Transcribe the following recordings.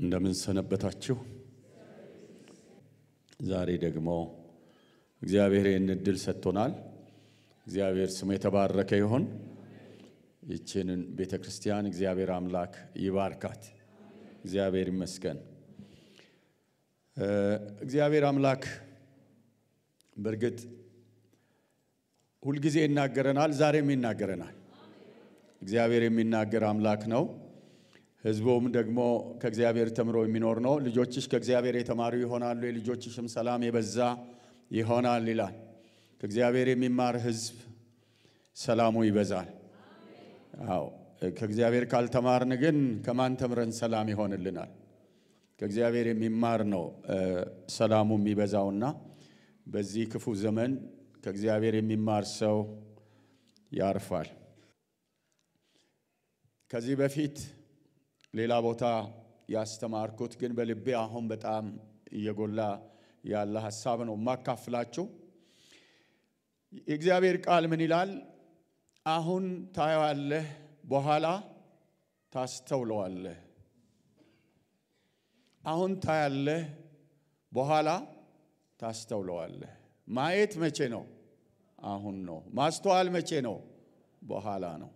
እንደምን ሰነበታችሁ? ዛሬ ደግሞ እግዚአብሔር ይህን እድል ሰጥቶናል። እግዚአብሔር ስሙ የተባረከ ይሁን። ይችን ቤተ ክርስቲያን እግዚአብሔር አምላክ ይባርካት። እግዚአብሔር ይመስገን። እግዚአብሔር አምላክ በእርግጥ ሁልጊዜ ይናገረናል፣ ዛሬም ይናገረናል። እግዚአብሔር የሚናገር አምላክ ነው። ህዝቡም ደግሞ ከእግዚአብሔር ተምሮ የሚኖር ነው። ልጆችሽ ከእግዚአብሔር የተማሩ ይሆናሉ፣ የልጆችሽም ሰላም የበዛ ይሆናል ይላል። ከእግዚአብሔር የሚማር ህዝብ ሰላሙ ይበዛል። አዎ ከእግዚአብሔር ካልተማርን ግን ከማን ተምረን ሰላም ይሆንልናል? ከእግዚአብሔር የሚማር ነው ሰላሙ የሚበዛውና በዚህ ክፉ ዘመን ከእግዚአብሔር የሚማር ሰው ያርፋል። ከዚህ በፊት ሌላ ቦታ ያስተማርኩት ግን በልቤ አሁን በጣም እየጎላ ያለ ሀሳብ ነው ማካፍላችሁ። የእግዚአብሔር ቃል ምን ይላል? አሁን ታየዋለህ፣ በኋላ ታስተውለዋለህ። አሁን ታያለህ፣ በኋላ ታስተውለዋለህ። ማየት መቼ ነው? አሁን ነው። ማስተዋል መቼ ነው? በኋላ ነው።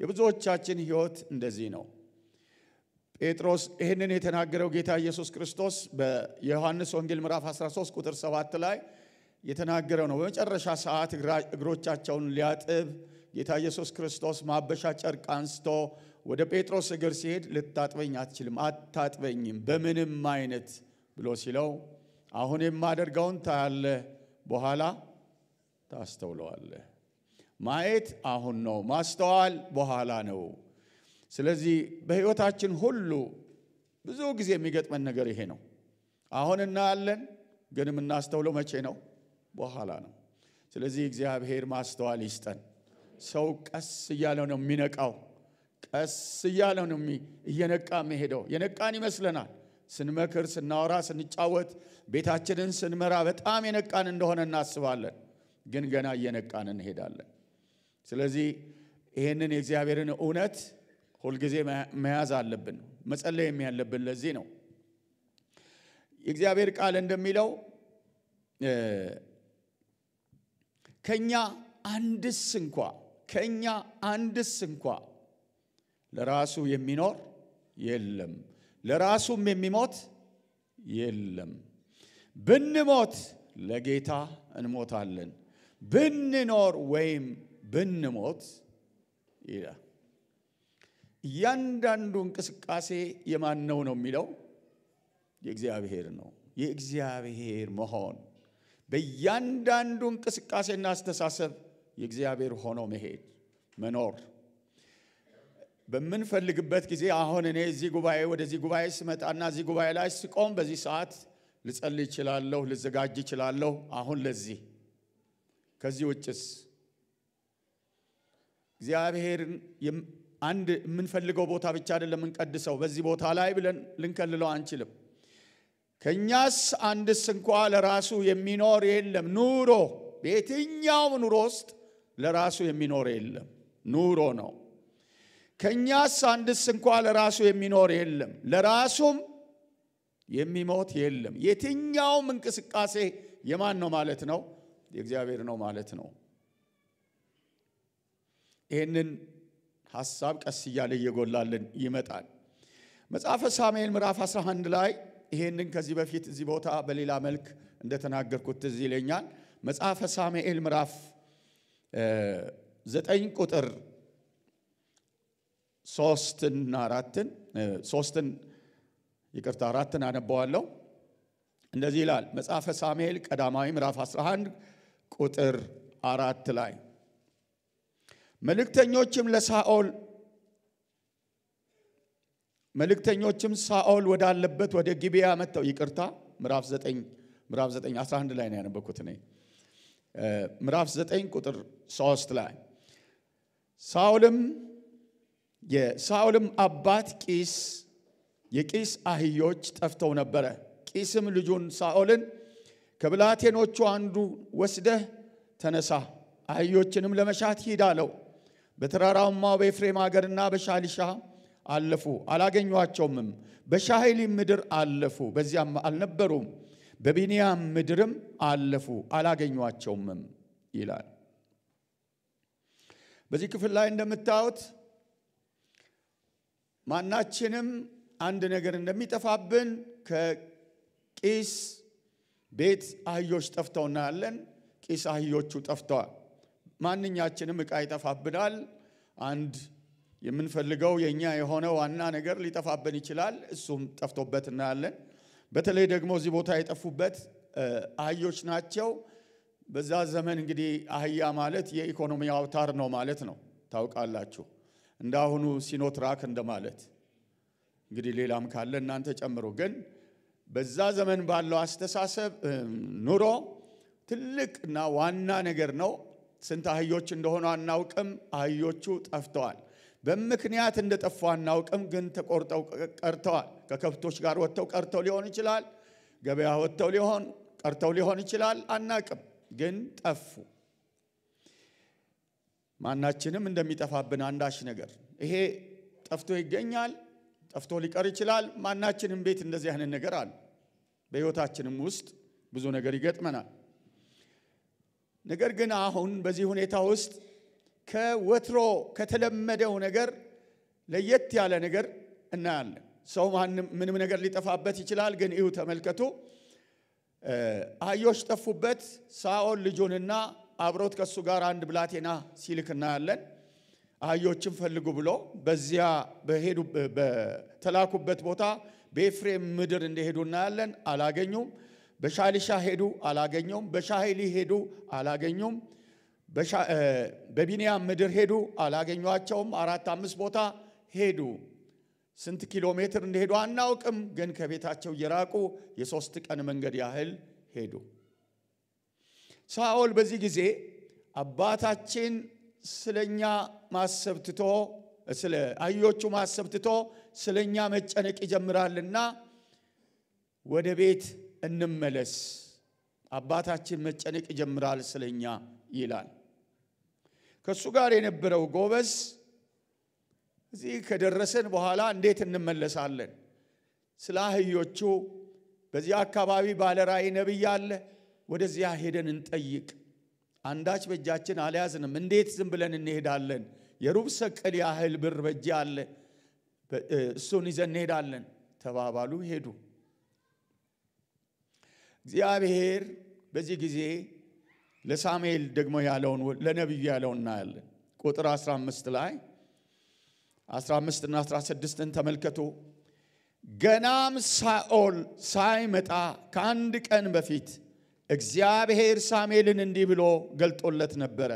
የብዙዎቻችን ህይወት እንደዚህ ነው። ጴጥሮስ ይህንን የተናገረው ጌታ ኢየሱስ ክርስቶስ በዮሐንስ ወንጌል ምዕራፍ 13 ቁጥር 7 ላይ የተናገረው ነው። በመጨረሻ ሰዓት እግሮቻቸውን ሊያጥብ ጌታ ኢየሱስ ክርስቶስ ማበሻ ጨርቅ አንስቶ ወደ ጴጥሮስ እግር ሲሄድ ልታጥበኝ አትችልም፣ አታጥበኝም በምንም አይነት ብሎ ሲለው አሁን የማደርገውን ታያለህ፣ በኋላ ታስተውለዋለህ። ማየት አሁን ነው፣ ማስተዋል በኋላ ነው። ስለዚህ በህይወታችን ሁሉ ብዙ ጊዜ የሚገጥመን ነገር ይሄ ነው። አሁን እናያለን፣ ግን የምናስተውለው መቼ ነው? በኋላ ነው። ስለዚህ እግዚአብሔር ማስተዋል ይስጠን። ሰው ቀስ እያለ ነው የሚነቃው። ቀስ እያለ ነው እየነቃ የሚሄደው። የነቃን ይመስለናል። ስንመክር፣ ስናወራ፣ ስንጫወት፣ ቤታችንን ስንመራ በጣም የነቃን እንደሆነ እናስባለን። ግን ገና እየነቃን እንሄዳለን። ስለዚህ ይህንን የእግዚአብሔርን እውነት ሁልጊዜ መያዝ አለብን። መጸለይም ያለብን ለዚህ ነው። የእግዚአብሔር ቃል እንደሚለው ከእኛ አንድስ እንኳ ከእኛ አንድስ እንኳ ለራሱ የሚኖር የለም፣ ለራሱም የሚሞት የለም። ብንሞት ለጌታ እንሞታለን፣ ብንኖር ወይም ብንሞት ይላል እያንዳንዱ እንቅስቃሴ የማን ነው የሚለው የእግዚአብሔር ነው። የእግዚአብሔር መሆን በእያንዳንዱ እንቅስቃሴና አስተሳሰብ የእግዚአብሔር ሆኖ መሄድ መኖር በምንፈልግበት ጊዜ አሁን እኔ እዚህ ጉባኤ ወደዚህ ጉባኤ ስመጣና እዚህ ጉባኤ ላይ ስቆም በዚህ ሰዓት ልጸል ይችላለሁ፣ ልዘጋጅ ይችላለሁ። አሁን ለዚህ ከዚህ ውጭስ እግዚአብሔርን አንድ የምንፈልገው ቦታ ብቻ አይደለም እንቀድሰው በዚህ ቦታ ላይ ብለን ልንከልለው አንችልም። ከእኛስ አንድስ እንኳ ለራሱ የሚኖር የለም። ኑሮ በየትኛውም ኑሮ ውስጥ ለራሱ የሚኖር የለም። ኑሮ ነው። ከእኛስ አንድስ እንኳ ለራሱ የሚኖር የለም፣ ለራሱም የሚሞት የለም። የትኛውም እንቅስቃሴ የማን ነው ማለት ነው? የእግዚአብሔር ነው ማለት ነው። ይህንን ሐሳብ ቀስ እያለ እየጎላልን ይመጣል። መጽሐፈ ሳሙኤል ምዕራፍ 11 ላይ ይሄንን ከዚህ በፊት እዚህ ቦታ በሌላ መልክ እንደተናገርኩት ትዝ ይለኛል። መጽሐፈ ሳሙኤል ምዕራፍ ዘጠኝ ቁጥር ሶስትና አራትን ሶስትን ይቅርታ አራትን አነበዋለሁ። እንደዚህ ይላል መጽሐፈ ሳሙኤል ቀዳማዊ ምዕራፍ 11 ቁጥር አራት ላይ መልእክተኞችም ለሳኦል መልእክተኞችም ሳኦል ወዳለበት ወደ ጊቢያ መጥተው ይቅርታ ምዕራፍ 9 ምዕራፍ 9 11 ላይ ነው ያነበኩት እኔ ምዕራፍ 9 ቁጥር 3 ላይ ሳኦልም የሳኦልም አባት ቂስ የቂስ አህዮች ጠፍተው ነበረ። ቂስም ልጁን ሳኦልን ከብላቴኖቹ አንዱ ወስደህ ተነሳ አህዮችንም ለመሻት ሂድ አለው። በተራራማው በኤፍሬም አገርና በሻሊሻ አለፉ፣ አላገኟቸውምም። በሻሂሊ ምድር አለፉ፣ በዚያም አልነበሩም። በቢንያም ምድርም አለፉ፣ አላገኟቸውምም ይላል። በዚህ ክፍል ላይ እንደምታዩት ማናችንም አንድ ነገር እንደሚጠፋብን ከቂስ ቤት አህዮች ጠፍተው እናያለን። ቂስ አህዮቹ ጠፍተዋል። ማንኛችንም እቃ ይጠፋብናል። አንድ የምንፈልገው የእኛ የሆነ ዋና ነገር ሊጠፋብን ይችላል። እሱም ጠፍቶበት እናያለን። በተለይ ደግሞ እዚህ ቦታ የጠፉበት አህዮች ናቸው። በዛ ዘመን እንግዲህ አህያ ማለት የኢኮኖሚ አውታር ነው ማለት ነው። ታውቃላችሁ፣ እንደ አሁኑ ሲኖትራክ እንደማለት እንግዲህ ሌላም ካለ እናንተ ጨምሮ። ግን በዛ ዘመን ባለው አስተሳሰብ ኑሮ ትልቅ እና ዋና ነገር ነው። ስንት አህዮች እንደሆኑ አናውቅም። አህዮቹ ጠፍተዋል። በምክንያት እንደጠፉ አናውቅም፣ ግን ተቆርጠው ቀርተዋል። ከከብቶች ጋር ወጥተው ቀርተው ሊሆን ይችላል። ገበያ ወጥተው ሊሆን ቀርተው ሊሆን ይችላል። አናቅም፣ ግን ጠፉ። ማናችንም እንደሚጠፋብን አንዳች ነገር ይሄ ጠፍቶ ይገኛል፣ ጠፍቶ ሊቀር ይችላል። ማናችንም ቤት እንደዚህ አይነት ነገር አለ። በሕይወታችንም ውስጥ ብዙ ነገር ይገጥመናል። ነገር ግን አሁን በዚህ ሁኔታ ውስጥ ከወትሮ ከተለመደው ነገር ለየት ያለ ነገር እናያለን። ሰው ምንም ነገር ሊጠፋበት ይችላል። ግን ይሁ ተመልከቱ፣ አህዮች ጠፉበት። ሳኦል ልጁንና አብሮት ከእሱ ጋር አንድ ብላቴና ሲልክ እናያለን። አህዮችን ፈልጉ ብሎ በዚያ በተላኩበት ቦታ በኤፍሬም ምድር እንደሄዱ እናያለን። አላገኙም። በሻሊሻ ሄዱ አላገኘውም። በሻሄሊ ሄዱ አላገኙም። በቢንያም ምድር ሄዱ አላገኟቸውም። አራት አምስት ቦታ ሄዱ። ስንት ኪሎ ሜትር እንደሄዱ አናውቅም፣ ግን ከቤታቸው እየራቁ የሶስት ቀን መንገድ ያህል ሄዱ። ሳኦል በዚህ ጊዜ አባታችን ስለኛ ማሰብ ትቶ ስለ አህዮቹ ማሰብ ትቶ ስለኛ መጨነቅ ይጀምራልና ወደ ቤት እንመለስ። አባታችን መጨነቅ ይጀምራል ስለኛ ይላል። ከእሱ ጋር የነበረው ጎበዝ እዚህ ከደረሰን በኋላ እንዴት እንመለሳለን? ስለ አህዮቹ በዚህ አካባቢ ባለራእይ ነቢይ አለ፣ ወደዚያ ሄደን እንጠይቅ። አንዳች በእጃችን አልያዝንም፣ እንዴት ዝም ብለን እንሄዳለን? የሩብ ሰቅል ያህል ብር በእጄ አለ፣ እሱን ይዘን እንሄዳለን ተባባሉ፣ ሄዱ። እግዚአብሔር በዚህ ጊዜ ለሳሙኤል ደግሞ ያለውን ለነቢዩ ያለውን እናያለን። ቁጥር 15 ላይ 15 እና 16ን ተመልከቱ። ገናም ሳኦል ሳይመጣ ከአንድ ቀን በፊት እግዚአብሔር ሳሙኤልን እንዲህ ብሎ ገልጦለት ነበረ።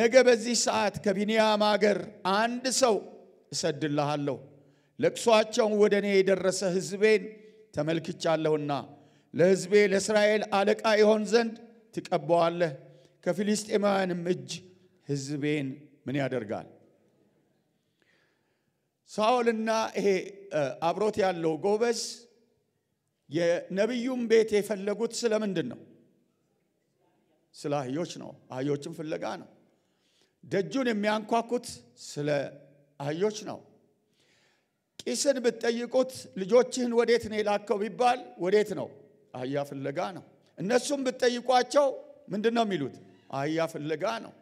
ነገ በዚህ ሰዓት ከቢንያም አገር አንድ ሰው እሰድልሃለሁ፣ ለቅሷቸውን ወደ እኔ የደረሰ ህዝቤን ተመልክቻለሁና ለሕዝቤ ለእስራኤል አለቃ ይሆን ዘንድ ትቀባዋለህ። ከፊልስጤማውያንም እጅ ሕዝቤን ምን ያደርጋል? ሳኦልና ይሄ አብሮት ያለው ጎበዝ የነቢዩም ቤት የፈለጉት ስለምንድን ነው? ስለ አህዮች ነው። አህዮችን ፍለጋ ነው። ደጁን የሚያንኳኩት ስለ አህዮች ነው። ቂስን ብትጠይቁት ልጆችህን ወዴት ነው የላከው ቢባል ወዴት ነው? አህያ ፍለጋ ነው። እነሱም ብትጠይቋቸው ምንድን ነው የሚሉት? አህያ ፍለጋ ነው።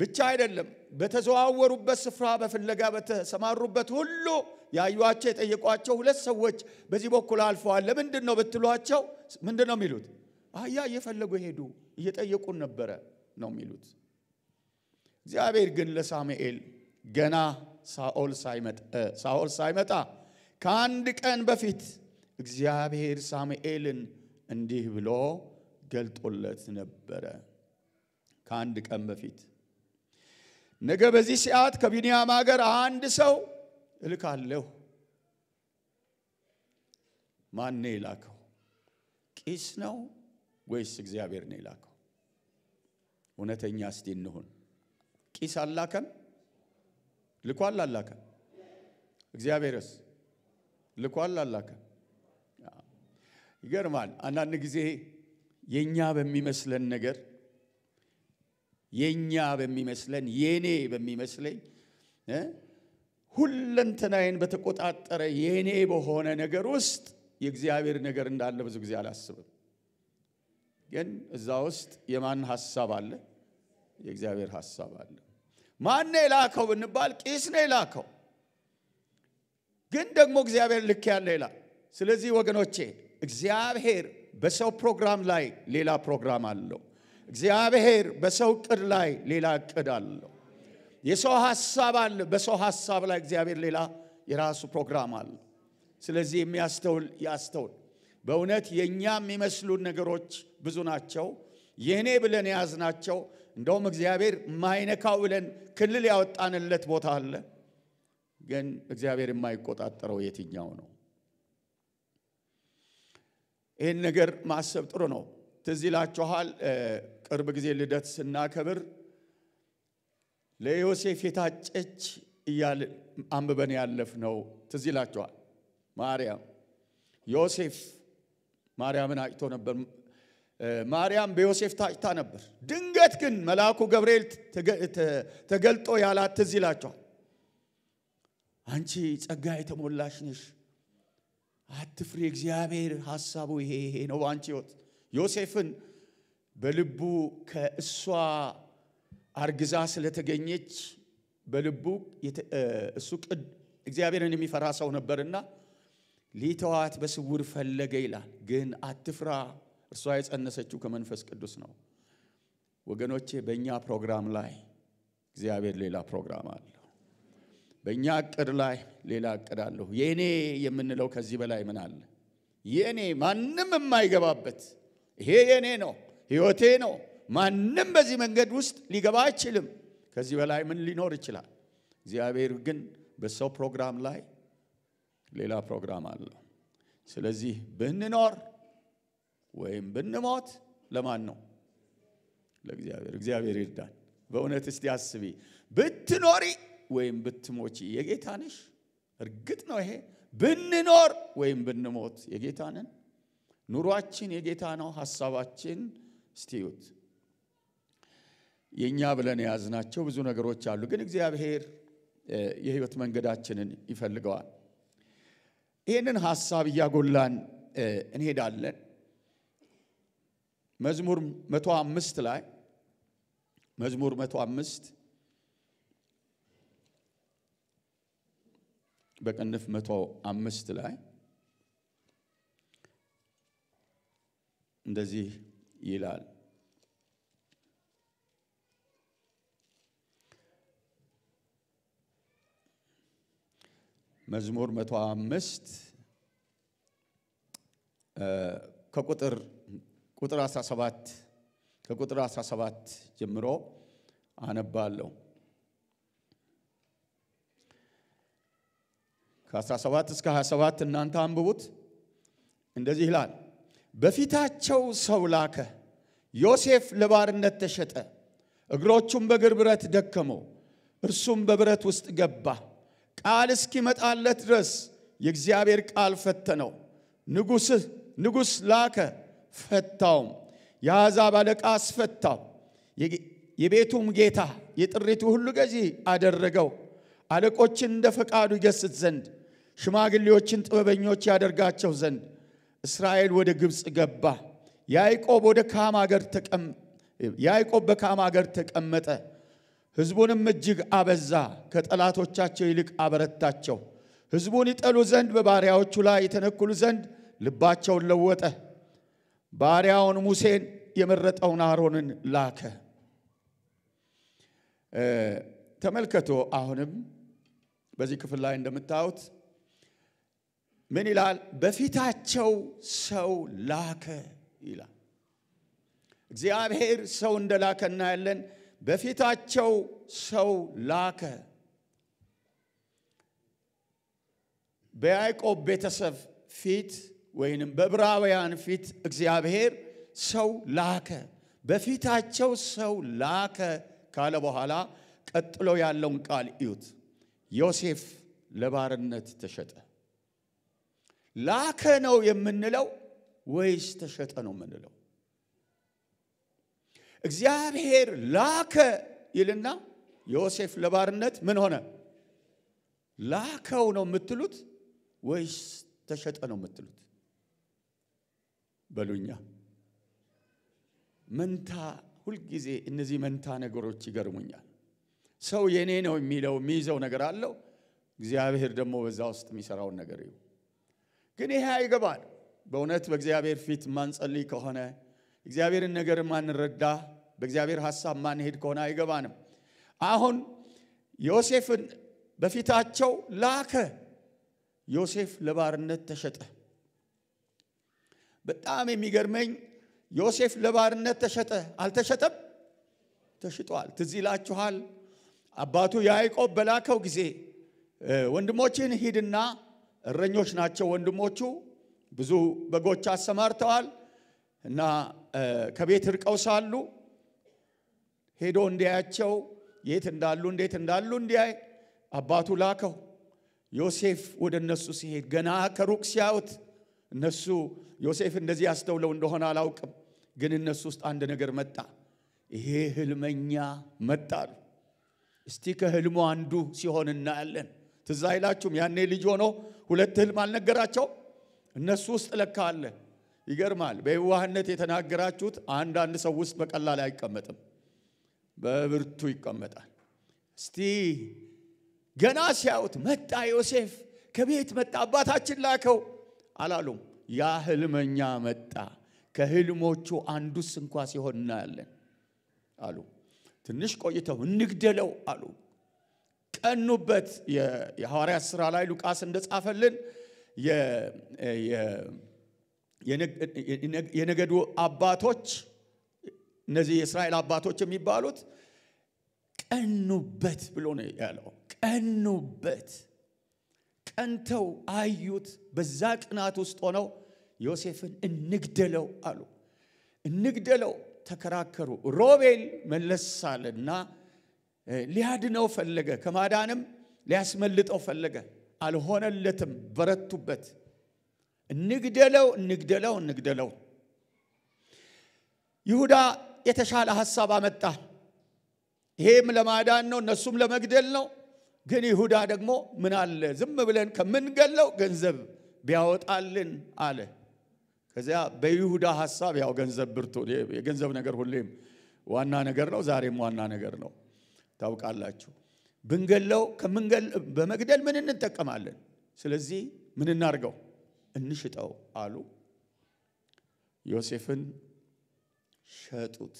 ብቻ አይደለም፣ በተዘዋወሩበት ስፍራ በፍለጋ በተሰማሩበት ሁሉ ያዩቸው የጠየቋቸው ሁለት ሰዎች በዚህ በኩል አልፈዋል፣ ለምንድን ነው ብትሏቸው ምንድን ነው የሚሉት? አህያ እየፈለጉ ሄዱ፣ እየጠየቁን ነበረ ነው የሚሉት። እግዚአብሔር ግን ለሳሙኤል ገና ሳኦል ሳይመጣ ከአንድ ቀን በፊት እግዚአብሔር ሳሙኤልን እንዲህ ብሎ ገልጦለት ነበረ። ከአንድ ቀን በፊት ነገ በዚህ ሰዓት ከቢንያም ሀገር አንድ ሰው እልካለሁ። ማን ነው የላከው? ቂስ ነው ወይስ እግዚአብሔር ነው የላከው? እውነተኛ እስቲ እንሁን። ቂስ አላከም? ልኳል አላከም? እግዚአብሔርስ ልኳል አላከም? ይገርማል። አንዳንድ ጊዜ የእኛ በሚመስለን ነገር የእኛ በሚመስለን የኔ በሚመስለኝ ሁለንተናዬን በተቆጣጠረ የኔ በሆነ ነገር ውስጥ የእግዚአብሔር ነገር እንዳለ ብዙ ጊዜ አላስብም። ግን እዛ ውስጥ የማን ሀሳብ አለ? የእግዚአብሔር ሀሳብ አለ። ማን ነው የላከው ብንባል ቄስ ነው የላከው። ግን ደግሞ እግዚአብሔር ልክ ያለ ይላል። ስለዚህ ወገኖቼ እግዚአብሔር በሰው ፕሮግራም ላይ ሌላ ፕሮግራም አለው። እግዚአብሔር በሰው እቅድ ላይ ሌላ እቅድ አለው። የሰው ሀሳብ አለ። በሰው ሀሳብ ላይ እግዚአብሔር ሌላ የራሱ ፕሮግራም አለው። ስለዚህ የሚያስተውል ያስተውል። በእውነት የእኛ የሚመስሉን ነገሮች ብዙ ናቸው። የእኔ ብለን የያዝናቸው እንደውም እግዚአብሔር ማይነካው ብለን ክልል ያወጣንለት ቦታ አለ። ግን እግዚአብሔር የማይቆጣጠረው የትኛው ነው? ይህን ነገር ማሰብ ጥሩ ነው። ትዝ ይላችኋል፣ ቅርብ ጊዜ ልደት ስናከብር ለዮሴፍ የታጨች እያል አንብበን ያለፍ ነው። ትዝ ይላችኋል። ማርያም ዮሴፍ ማርያምን አጭቶ ነበር። ማርያም በዮሴፍ ታጭታ ነበር። ድንገት ግን መልአኩ ገብርኤል ተገልጦ ያላት ትዝ ይላችኋል። አንቺ ጸጋ የተሞላሽ ነሽ አትፍሪ፣ እግዚአብሔር ሀሳቡ ይሄ ይሄ ነው በአንቺ ህይወት። ዮሴፍን በልቡ ከእሷ አርግዛ ስለተገኘች በልቡ እሱ እግዚአብሔርን የሚፈራ ሰው ነበርና ሊተዋት በስውር ፈለገ ይላል። ግን አትፍራ፣ እርሷ የጸነሰችው ከመንፈስ ቅዱስ ነው። ወገኖቼ፣ በእኛ ፕሮግራም ላይ እግዚአብሔር ሌላ ፕሮግራም አለ። በእኛ እቅድ ላይ ሌላ እቅድ አለሁ። የእኔ የምንለው ከዚህ በላይ ምን አለ? የእኔ ማንም የማይገባበት ይሄ የእኔ ነው፣ ህይወቴ ነው። ማንም በዚህ መንገድ ውስጥ ሊገባ አይችልም። ከዚህ በላይ ምን ሊኖር ይችላል? እግዚአብሔር ግን በሰው ፕሮግራም ላይ ሌላ ፕሮግራም አለው። ስለዚህ ብንኖር ወይም ብንሞት ለማን ነው? ለእግዚአብሔር። እግዚአብሔር ይርዳን። በእውነት እስቲ አስቢ ብትኖሪ ወይም ብትሞች የጌታ ነሽ? እርግጥ ነው ይሄ ብንኖር ወይም ብንሞት የጌታ ነን። ኑሯችን የጌታ ነው። ሀሳባችን ስቲዩት የእኛ ብለን የያዝናቸው ብዙ ነገሮች አሉ። ግን እግዚአብሔር የህይወት መንገዳችንን ይፈልገዋል። ይህንን ሀሳብ እያጎላን እንሄዳለን። መዝሙር መቶ አምስት ላይ መዝሙር መቶ አምስት በቅንፍ መቶ አምስት ላይ እንደዚህ ይላል መዝሙር መቶ አምስት ከቁጥር ቁጥር 17 ከቁጥር 17 ጀምሮ አነባለሁ። ከ17 እስከ 27 እናንተ አንብቡት። እንደዚህ ይላል፣ በፊታቸው ሰው ላከ። ዮሴፍ ለባርነት ተሸጠ፣ እግሮቹም በእግር ብረት ደከመው። እርሱም በብረት ውስጥ ገባ፣ ቃል እስኪመጣለት ድረስ የእግዚአብሔር ቃል ፈተነው። ንጉሥህ ንጉሥ ላከ፣ ፈታውም። የአሕዛብ አለቃ አስፈታው። የቤቱም ጌታ የጥሪቱ ሁሉ ገዢ አደረገው። አለቆችን እንደ ፈቃዱ ይገስጽ ዘንድ ሽማግሌዎችን ጥበበኞች ያደርጋቸው ዘንድ እስራኤል ወደ ግብፅ ገባ። ያዕቆብ ወደ ካም አገር ያዕቆብ በካም አገር ተቀመጠ። ሕዝቡንም እጅግ አበዛ፣ ከጠላቶቻቸው ይልቅ አበረታቸው። ሕዝቡን ይጠሉ ዘንድ በባሪያዎቹ ላይ የተነኩሉ ዘንድ ልባቸውን ለወጠ። ባሪያውን ሙሴን የመረጠውን አሮንን ላከ። ተመልከቶ አሁንም በዚህ ክፍል ላይ እንደምታዩት ምን ይላል? በፊታቸው ሰው ላከ ይላል። እግዚአብሔር ሰው እንደላከ እናያለን። በፊታቸው ሰው ላከ። በያዕቆብ ቤተሰብ ፊት ወይንም በዕብራውያን ፊት እግዚአብሔር ሰው ላከ። በፊታቸው ሰው ላከ ካለ በኋላ ቀጥሎ ያለውን ቃል እዩት። ዮሴፍ ለባርነት ተሸጠ። ላከ ነው የምንለው ወይስ ተሸጠ ነው የምንለው? እግዚአብሔር ላከ ይልና ዮሴፍ ለባርነት ምን ሆነ? ላከው ነው የምትሉት ወይስ ተሸጠ ነው የምትሉት? በሉኛ መንታ ሁልጊዜ እነዚህ መንታ ነገሮች ይገርሙኛል። ሰው የኔ ነው የሚለው የሚይዘው ነገር አለው። እግዚአብሔር ደግሞ በዛ ውስጥ የሚሰራውን ነገር ይሁ ግን ይሄ አይገባል። በእውነት በእግዚአብሔር ፊት ማንጸልይ ከሆነ እግዚአብሔርን ነገር ማንረዳ በእግዚአብሔር ሀሳብ ማንሄድ ከሆነ አይገባንም። አሁን ዮሴፍን በፊታቸው ላከ። ዮሴፍ ለባርነት ተሸጠ። በጣም የሚገርመኝ ዮሴፍ ለባርነት ተሸጠ። አልተሸጠም? ተሽጧል። ትዝ ይላችኋል አባቱ ያዕቆብ በላከው ጊዜ ወንድሞችን ሂድና እረኞች ናቸው ወንድሞቹ። ብዙ በጎች አሰማርተዋል እና ከቤት እርቀው ሳሉ ሄዶ እንዲያያቸው የት እንዳሉ እንዴት እንዳሉ እንዲያይ አባቱ ላከው። ዮሴፍ ወደ እነሱ ሲሄድ ገና ከሩቅ ሲያዩት እነሱ ዮሴፍ እንደዚህ ያስተውለው እንደሆነ አላውቅም፣ ግን እነሱ ውስጥ አንድ ነገር መጣ። ይሄ ህልመኛ መጣሉ እስቲ ከህልሙ አንዱ ሲሆን እናያለን። ትዝ አይላችሁም? ያኔ ልጅ ሆኖ ሁለት ህልም አልነገራቸው እነሱ ውስጥ ለካ አለ። ይገርማል። በየዋህነት የተናገራችሁት አንዳንድ ሰው ውስጥ በቀላል አይቀመጥም፣ በብርቱ ይቀመጣል። እስቲ ገና ሲያዩት መጣ ዮሴፍ ከቤት መጣ፣ አባታችን ላከው አላሉም። ያ ህልመኛ መጣ፣ ከህልሞቹ አንዱስ እንኳ ሲሆን እናያለን አሉ። ትንሽ ቆይተው እንግደለው አሉ። ቀኑበት። የሐዋርያት ሥራ ላይ ሉቃስ እንደጻፈልን የነገዱ አባቶች እነዚህ የእስራኤል አባቶች የሚባሉት ቀኑበት ብሎ ነው ያለው። ቀኑበት፣ ቀንተው አዩት። በዛ ቅናት ውስጥ ሆነው ዮሴፍን እንግደለው አሉ። እንግደለው ተከራከሩ። ሮቤል መለሳልና ሊያድነው ፈለገ፣ ከማዳንም ሊያስመልጠው ፈለገ። አልሆነለትም። በረቱበት። እንግደለው፣ እንግደለው፣ እንግደለው። ይሁዳ የተሻለ ሐሳብ አመጣ። ይሄም ለማዳን ነው፣ እነሱም ለመግደል ነው። ግን ይሁዳ ደግሞ ምን አለ? ዝም ብለን ከምንገለው ገንዘብ ቢያወጣልን አለ። ከዚያ በይሁዳ ሐሳብ ያው ገንዘብ ብርቱ፣ የገንዘብ ነገር ሁሌም ዋና ነገር ነው፣ ዛሬም ዋና ነገር ነው። ታውቃላችሁ። ብንገለው በመግደል ምን እንጠቀማለን? ስለዚህ ምን እናርገው? እንሽጠው አሉ። ዮሴፍን ሸጡት።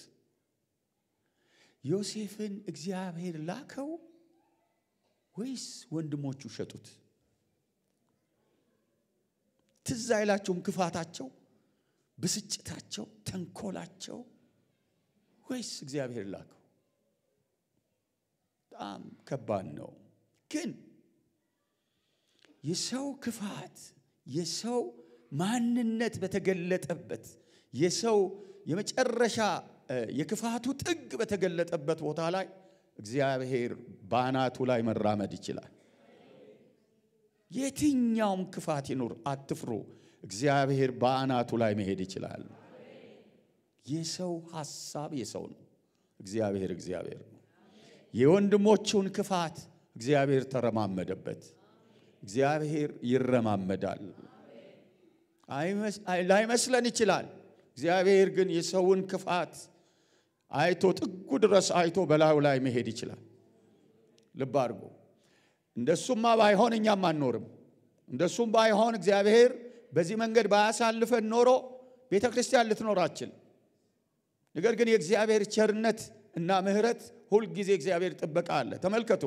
ዮሴፍን እግዚአብሔር ላከው ወይስ ወንድሞቹ ሸጡት? ትዝ አይላቸውም ክፋታቸው፣ ብስጭታቸው፣ ተንኮላቸው ወይስ እግዚአብሔር ላከው? በጣም ከባድ ነው። ግን የሰው ክፋት የሰው ማንነት በተገለጠበት የሰው የመጨረሻ የክፋቱ ጥግ በተገለጠበት ቦታ ላይ እግዚአብሔር በአናቱ ላይ መራመድ ይችላል። የትኛውም ክፋት ይኑር አትፍሩ፣ እግዚአብሔር በአናቱ ላይ መሄድ ይችላል። የሰው ሀሳብ የሰው ነው፣ እግዚአብሔር እግዚአብሔር የወንድሞቹን ክፋት እግዚአብሔር ተረማመደበት። እግዚአብሔር ይረማመዳል። ላይመስለን ይችላል። እግዚአብሔር ግን የሰውን ክፋት አይቶ ጥጉ ድረስ አይቶ በላዩ ላይ መሄድ ይችላል። ልብ አድርጎ እንደሱማ ባይሆን እኛም አንኖርም። እንደሱም ባይሆን እግዚአብሔር በዚህ መንገድ ባያሳልፈን ኖሮ ቤተ ክርስቲያን ልትኖራችል። ነገር ግን የእግዚአብሔር ቸርነት እና ምህረት ሁልጊዜ እግዚአብሔር ጥበቃ አለ። ተመልከቱ።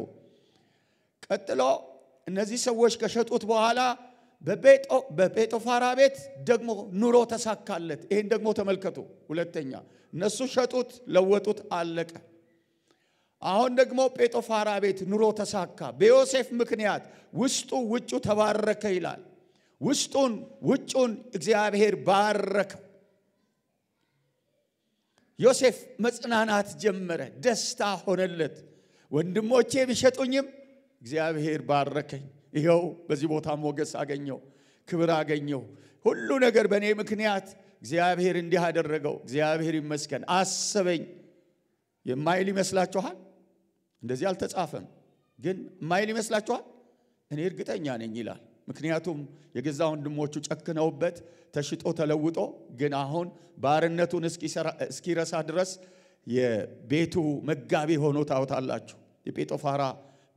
ቀጥሎ እነዚህ ሰዎች ከሸጡት በኋላ በጴጦፋራ ቤት ደግሞ ኑሮ ተሳካለት። ይህን ደግሞ ተመልከቱ። ሁለተኛ እነሱ ሸጡት፣ ለወጡት፣ አለቀ። አሁን ደግሞ ጴጦፋራ ቤት ኑሮ ተሳካ። በዮሴፍ ምክንያት ውስጡ ውጩ ተባረከ ይላል። ውስጡን ውጩን እግዚአብሔር ባረከው። ዮሴፍ መጽናናት ጀመረ፣ ደስታ ሆነለት። ወንድሞቼ ቢሸጡኝም እግዚአብሔር ባረከኝ፣ ይኸው በዚህ ቦታ ሞገስ አገኘው፣ ክብር አገኘው። ሁሉ ነገር በእኔ ምክንያት እግዚአብሔር እንዲህ አደረገው፣ እግዚአብሔር ይመስገን አሰበኝ የማይል ይመስላችኋል? እንደዚህ አልተጻፈም፣ ግን የማይል ይመስላችኋል? እኔ እርግጠኛ ነኝ ይላል። ምክንያቱም የገዛ ወንድሞቹ ጨክነውበት ተሽጦ ተለውጦ፣ ግን አሁን ባርነቱን እስኪረሳ ድረስ የቤቱ መጋቢ ሆኖ ታዩታላችሁ። የጴጦፋራ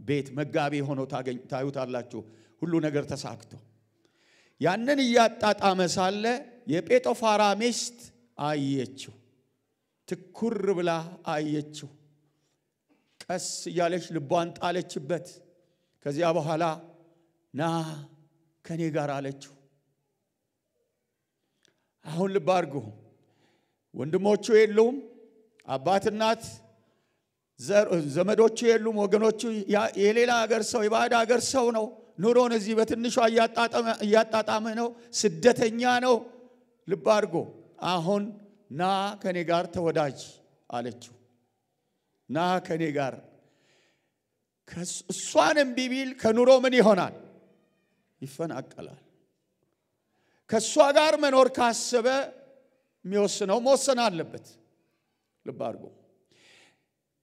ቤት መጋቢ ሆኖ ታዩታላችሁ። ሁሉ ነገር ተሳክቶ ያንን እያጣጣመ ሳለ የጴጦፋራ ሚስት አየችው። ትኩር ብላ አየችው። ቀስ እያለች ልቧን ጣለችበት። ከዚያ በኋላ ና ከኔ ጋር አለችው። አሁን ልብ አድርጉ። ወንድሞቹ የሉም፣ አባት እናት፣ ዘመዶቹ የሉም፣ ወገኖቹ የሌላ ሀገር ሰው የባዕድ ሀገር ሰው ነው። ኑሮን እዚህ በትንሿ እያጣጣመ ነው። ስደተኛ ነው። ልብ አድርጎ አሁን ና ከኔ ጋር ተወዳጅ አለችው። ና ከኔ ጋር እሷን እምቢ ቢል ከኑሮ ምን ይሆናል? ይፈናቀላል። ከእሷ ጋር መኖር ካሰበ የሚወስነው መወሰን አለበት። ልብ አድርጎ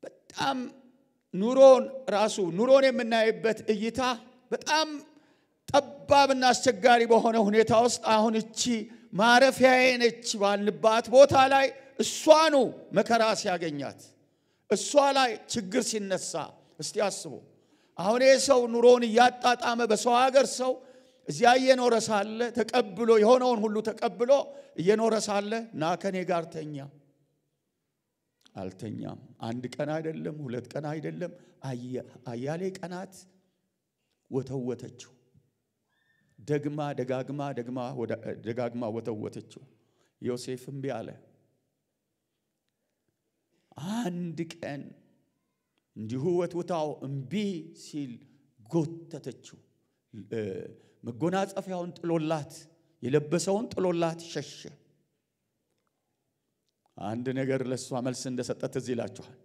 በጣም ኑሮን ራሱ ኑሮን የምናይበት እይታ በጣም ጠባብና አስቸጋሪ በሆነ ሁኔታ ውስጥ አሁን እቺ ማረፊያዬ ነች ባልንባት ቦታ ላይ እሷኑ መከራ ሲያገኛት እሷ ላይ ችግር ሲነሳ እስቲ አስቡ። አሁን ይህ ሰው ኑሮውን እያጣጣመ በሰው ሀገር ሰው እዚያ እየኖረ ሳለ ተቀብሎ የሆነውን ሁሉ ተቀብሎ እየኖረ ሳለ ና ከኔ ጋር ተኛ። አልተኛም። አንድ ቀን አይደለም፣ ሁለት ቀን አይደለም፣ አያሌ ቀናት ወተወተችው። ደግማ ደጋግማ ደግማ ደጋግማ ወተወተችው። ዮሴፍ እምቢ አለ። አንድ ቀን እንዲሁ ወትውታው እምቢ ሲል ጎተተችው። መጎናጸፊያውን ጥሎላት የለበሰውን ጥሎላት ሸሸ። አንድ ነገር ለእሷ መልስ እንደሰጠ ትዝ ይላችኋል።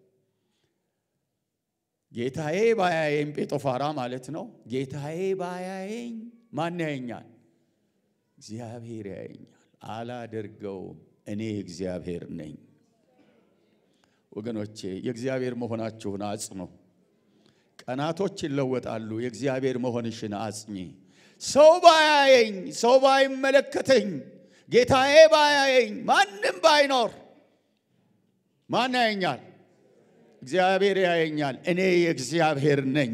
ጌታዬ ባያየኝ ጴጦፋራ ማለት ነው። ጌታዬ ባያየኝ ማን ያየኛል? እግዚአብሔር ያየኛል። አላደርገውም፣ እኔ እግዚአብሔር ነኝ። ወገኖቼ የእግዚአብሔር መሆናችሁን አጽኑ። ቀናቶች ይለወጣሉ። የእግዚአብሔር መሆንሽን አጽኚ። ሰው ባያየኝ፣ ሰው ባይመለከተኝ፣ ጌታዬ ባያየኝ፣ ማንም ባይኖር ማን ያየኛል? እግዚአብሔር ያየኛል። እኔ የእግዚአብሔር ነኝ።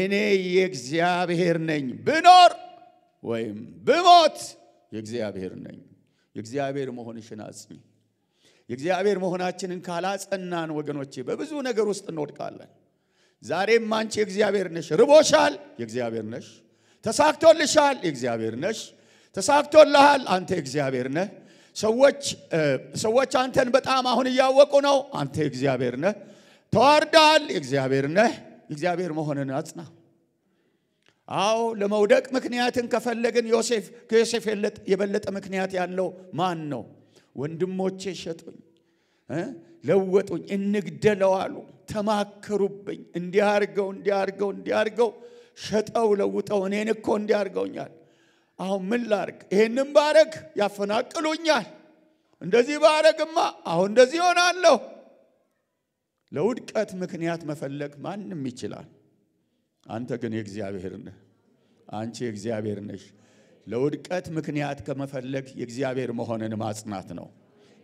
እኔ የእግዚአብሔር ነኝ። ብኖር ወይም ብሞት የእግዚአብሔር ነኝ። የእግዚአብሔር መሆንሽን አጽኚ። የእግዚአብሔር መሆናችንን ካላጸናን ወገኖቼ በብዙ ነገር ውስጥ እንወድቃለን። ዛሬም አንቺ የእግዚአብሔር ነሽ። ርቦሻል፣ የእግዚአብሔር ነሽ። ተሳክቶልሻል፣ እግዚአብሔር ነሽ። ተሳክቶልሃል፣ አንተ እግዚአብሔር ነህ። ሰዎች ሰዎች አንተን በጣም አሁን እያወቁ ነው። አንተ እግዚአብሔር ነህ። ተዋርዳል፣ እግዚአብሔር ነህ። እግዚአብሔር መሆንን አጽና። አዎ ለመውደቅ ምክንያትን ከፈለግን ዮሴፍ ከዮሴፍ የበለጠ ምክንያት ያለው ማን ነው? ወንድሞቼ ሸጡኝ፣ ለወጡኝ፣ እንግደለው አሉ። ተማከሩብኝ፣ እንዲያርገው እንዲያርገው እንዲያርገው ሸጠው ለውጠው እኔን እኮ እንዲያርገውኛል። አሁን ምን ላርግ? ይሄንን ባረግ ያፈናቅሉኛል። እንደዚህ ባረግማ አሁን እንደዚህ ይሆናለሁ። ለውድቀት ምክንያት መፈለግ ማንም ይችላል። አንተ ግን የእግዚአብሔር ነህ። አንቺ የእግዚአብሔር ነሽ። ለውድቀት ምክንያት ከመፈለግ የእግዚአብሔር መሆንን ማጽናት ነው።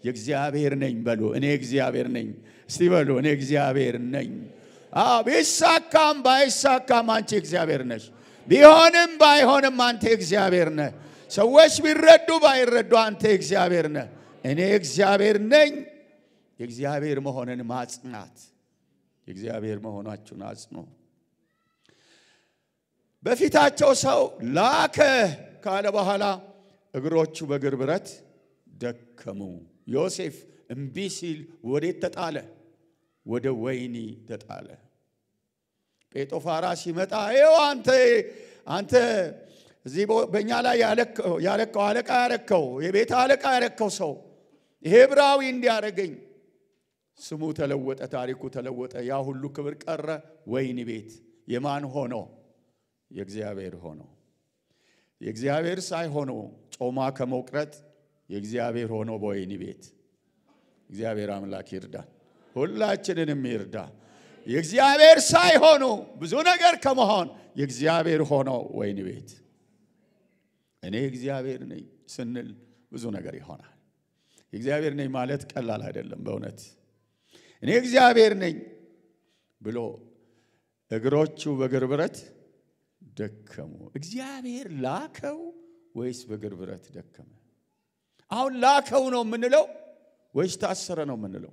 የእግዚአብሔር ነኝ በሉ። እኔ እግዚአብሔር ነኝ። እስቲ በሉ እኔ እግዚአብሔር ነኝ። ቢሳካም ባይሳካም አንቺ እግዚአብሔር ነሽ። ቢሆንም ባይሆንም አንተ እግዚአብሔር ነህ። ሰዎች ቢረዱ ባይረዱ አንተ እግዚአብሔር ነህ። እኔ እግዚአብሔር ነኝ። የእግዚአብሔር መሆንን ማጽናት የእግዚአብሔር መሆናችሁን አጽኑ። በፊታቸው ሰው ላከ ካለ በኋላ እግሮቹ በግርብረት ብረት ደከሙ። ዮሴፍ እምቢ ሲል ወዴት ተጣለ? ወደ ወይኒ ተጣለ። ጴጦፋራ ሲመጣ ይኸው አንተ አንተ እዚህ በእኛ ላይ ያለከው አለቃ ያረከው የቤት አለቃ ያረከው ሰው ሄብራዊ እንዲያደረገኝ ስሙ ተለወጠ፣ ታሪኩ ተለወጠ። ያ ሁሉ ክብር ቀረ። ወይኒ ቤት የማን ሆኖ? የእግዚአብሔር ሆኖ። የእግዚአብሔር ሳይሆኖ ጮማ ከመውቅረት የእግዚአብሔር ሆኖ በወይኒ ቤት። እግዚአብሔር አምላክ ይርዳል። ሁላችንንም ይርዳ። የእግዚአብሔር ሳይሆኑ ብዙ ነገር ከመሆን የእግዚአብሔር ሆኖ ወይን ቤት እኔ እግዚአብሔር ነኝ ስንል ብዙ ነገር ይሆናል። እግዚአብሔር ነኝ ማለት ቀላል አይደለም። በእውነት እኔ እግዚአብሔር ነኝ ብሎ እግሮቹ በእግር ብረት ደከሙ። እግዚአብሔር ላከው ወይስ በእግር ብረት ደከመ? አሁን ላከው ነው የምንለው ወይስ ታሰረ ነው የምንለው?